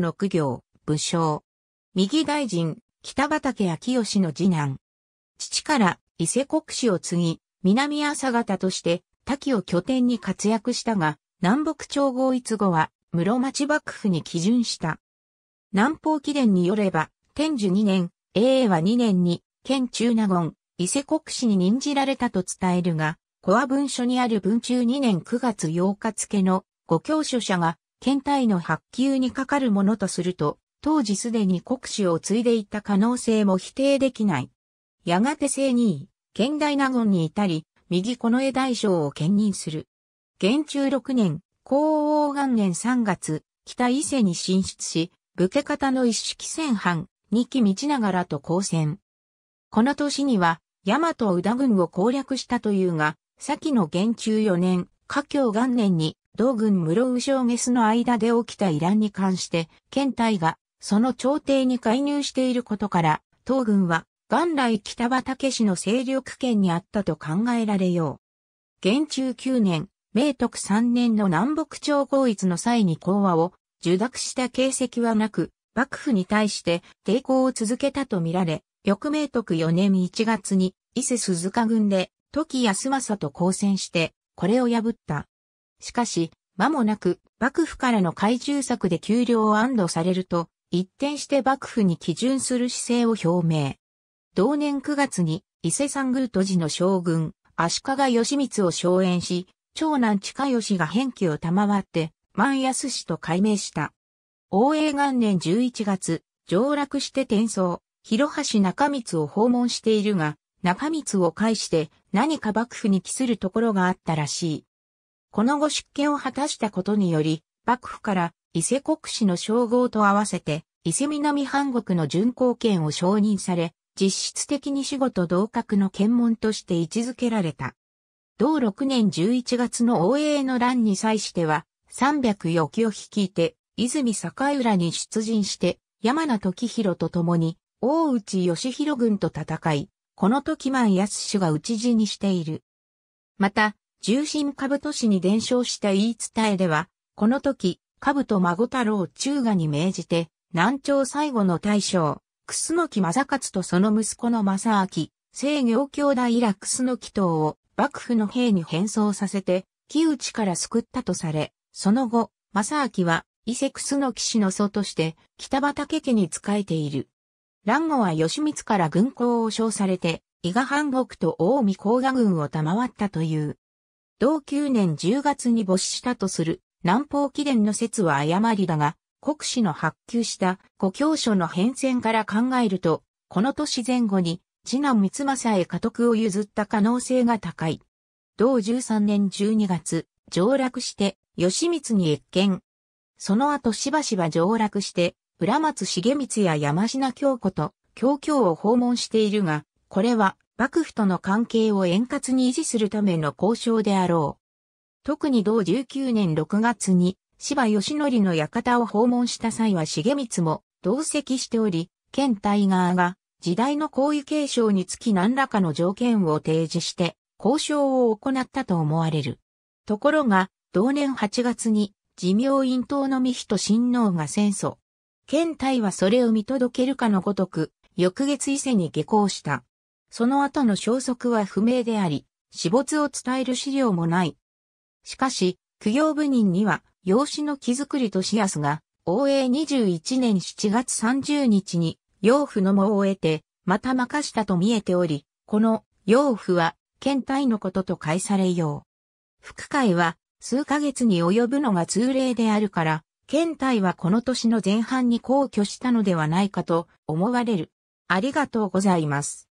六行、武将。右大臣、北畠昭義の次男。父から伊勢国史を継ぎ、南朝方として滝を拠点に活躍したが、南北朝合一後は室町幕府に基準した。南方記伝によれば、天寿2年、永永和2年に、県中納言、伊勢国史に任じられたと伝えるが、古和文書にある文中2年9月8日付の、ご教書者が、検体の発給にかかるものとすると、当時すでに国主を継いでいた可能性も否定できない。やがて正二位、県大納言に至り、右この江大将を兼任する。元中6年、皇王元年3月、北伊勢に進出し、武家方の一式戦犯、二期道ながらと交戦。この年には、大和宇田軍を攻略したというが、先の元中4年、華僑元年に同軍室右将ゲスの間で起きたイランに関して、県隊がその朝廷に介入していることから、東軍は元来北畑氏の勢力圏にあったと考えられよう。元中9年、明徳3年の南北朝合一の際に講和を受諾した形跡はなく、幕府に対して抵抗を続けたとみられ、翌明徳4年1月に伊勢鈴鹿軍で時安政と交戦して、これを破った。しかし、間もなく幕府からの懐柔策で給料を安堵されると、一転して幕府に基準する姿勢を表明。同年9月に伊勢三宮都寺の将軍、足利義満を荘園し、長男近義が返記を賜って、万安氏と改名した。応永元年11月、上洛して転送、広橋中光を訪問しているが、中光を介して何か幕府に帰するところがあったらしい。この後出家を果たしたことにより、幕府から伊勢国士の称号と合わせて、伊勢南半国の巡航権を承認され、実質的に仕事同格の検問として位置づけられた。同6年11月の応英の乱に際しては、3 0余期を率いて、泉坂浦に出陣して、山名時広と共に、大内義弘軍と戦い、この時万安氏が討ち死にしている。また、重心兜市に伝承した言い伝えでは、この時、兜孫太郎中賀に命じて、南朝最後の大将、楠木正勝とその息子の正明、西行兄弟ら楠木等を幕府の兵に変装させて、木内から救ったとされ、その後、正明は伊勢楠木氏の祖として北畠家に仕えている。乱後は義満から軍港を称されて、伊賀藩国と近江甲賀軍を賜ったという。同9年10月に没したとする南方記念の説は誤りだが、国史の発給した故郷書の変遷から考えると、この年前後に次男三政へ家督を譲った可能性が高い。同13年12月、上洛して、義満に越見。その後しばしば上洛して、浦松茂光や山品京子と、京京を訪問しているが、これは幕府との関係を円滑に維持するための交渉であろう。特に同19年6月に芝義則の館を訪問した際は重光も同席しており、県対側が時代の皇位継承につき何らかの条件を提示して交渉を行ったと思われる。ところが、同年8月に自明院党の三と親王が戦争。県対はそれを見届けるかのごとく、翌月伊勢に下校した。その後の消息は不明であり、死没を伝える資料もない。しかし、苦行部人には、養子の木造りとしやすが、応永21年7月30日に、養父の喪を得て、また任したと見えており、この養父は、県体のことと解されよう。副会は、数ヶ月に及ぶのが通例であるから、県体はこの年の前半に皇居したのではないかと思われる。ありがとうございます。